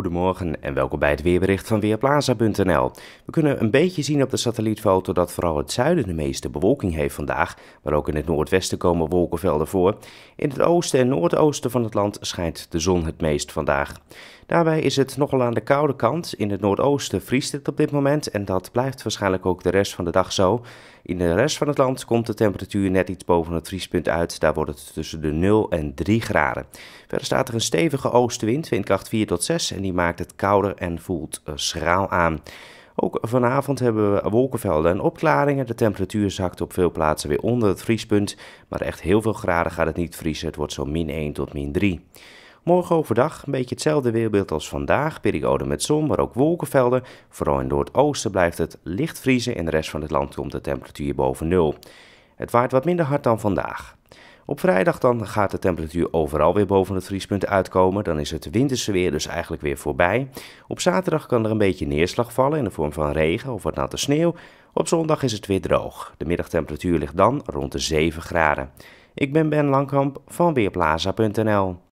Goedemorgen en welkom bij het weerbericht van Weerplaza.nl. We kunnen een beetje zien op de satellietfoto dat vooral het zuiden de meeste bewolking heeft vandaag, maar ook in het noordwesten komen wolkenvelden voor. In het oosten en noordoosten van het land schijnt de zon het meest vandaag. Daarbij is het nogal aan de koude kant. In het noordoosten vriest het op dit moment en dat blijft waarschijnlijk ook de rest van de dag zo. In de rest van het land komt de temperatuur net iets boven het vriespunt uit. Daar wordt het tussen de 0 en 3 graden. Verder staat er een stevige oostenwind, windkracht 4 tot 6 en die maakt het kouder en voelt eh, schraal aan. Ook vanavond hebben we wolkenvelden en opklaringen. De temperatuur zakt op veel plaatsen weer onder het vriespunt. Maar echt heel veel graden gaat het niet vriezen. Het wordt zo min 1 tot min 3. Morgen overdag een beetje hetzelfde weerbeeld als vandaag. Periode met zon, maar ook wolkenvelden. Vooral in noordoosten blijft het licht vriezen. In de rest van het land komt de temperatuur boven nul. Het waait wat minder hard dan vandaag. Op vrijdag dan gaat de temperatuur overal weer boven het vriespunt uitkomen. Dan is het winterse weer dus eigenlijk weer voorbij. Op zaterdag kan er een beetje neerslag vallen in de vorm van regen of wat natte sneeuw. Op zondag is het weer droog. De middagtemperatuur ligt dan rond de 7 graden. Ik ben Ben Langkamp van Weerplaza.nl.